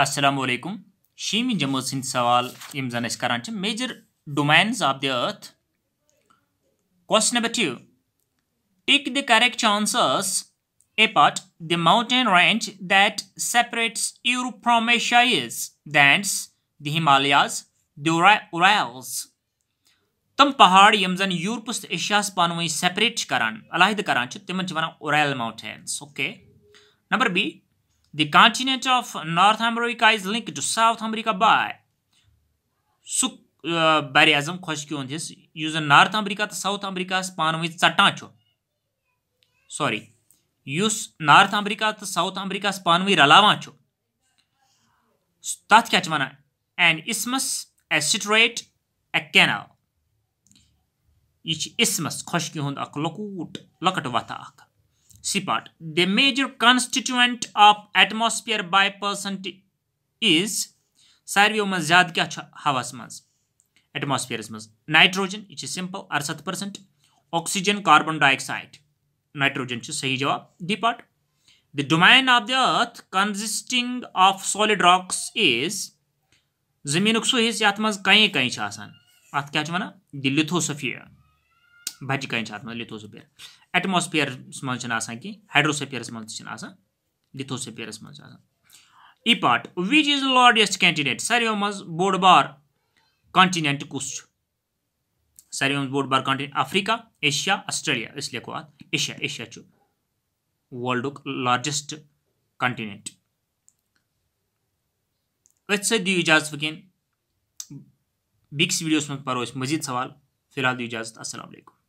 असलकुम शिम जम सवाल यम जन करान major domains of the earth question number two take the correct answers apart the mountain range that separates Europe from Asia is that's the Himalayas the Urals तम पहाड़ यम जन यूरोपस एशिया एशियास पानवे सेपरेट करान अलहद तो करान तिमन वन Ural mountains okay number B The continent of North America is linked to South America by सुख बारियाजम खुश क्यों दिस यूज नॉर्थ अमेरिका तो साउथ अमेरिका पान वही चटा चो सॉरी यूज नॉर्थ अमेरिका तो साउथ अमेरिका पान वही रलावा चो तथ क्या one an isthmus a strait a canal यह इसमस खुश क्यों लकूट लकट वथा अख C part the major constituent of atmosphere by percent is सारे में ज्यादा क्या हवास मन एटमॉस्फेयर मज नाइट्रोजन यह सिंपल अरसठ percent oxygen carbon dioxide nitrogen सही जवाब D part the domain of the earth consisting of solid rocks is जमीन सू हिस्स ये कहीं कहीं अत क्या वन दिथोसफिया بجہِ کانہِ مطلب لِتھوسفیر ایٹماسفیرس منٛز چھِنہٕ آسان کینٛہہ ہایڈروسفیرس منٛز تہِ چھِنہٕ آسان لِتھوسفیرس منٛز چھِ آسان ای پاٹ وِچ اِز لارجسٹ کینٹِنیٹ ساروِیو منٛز بوٚڑ بار کانٹِنیٚنٹ کُس چھُ ساروِیو منٛز بوٚڑ بار کانٹِنیٚنٹ افریٖقہ ایشیا آسٹریلیا أسۍ لیکھو اَتھ ایشیا ایشیا چھُ وٲلڈُک لارجسٹ کانٹِنیٚنٹ أتھۍ سۭتۍ دِیِو اِجازت وٕنکٮ۪ن بیٚکِس ویٖڈیوَس منٛز پَرو أسۍ مٔزیٖد سوال فِلحال دِیِو اِجازت اَسلام علیکُم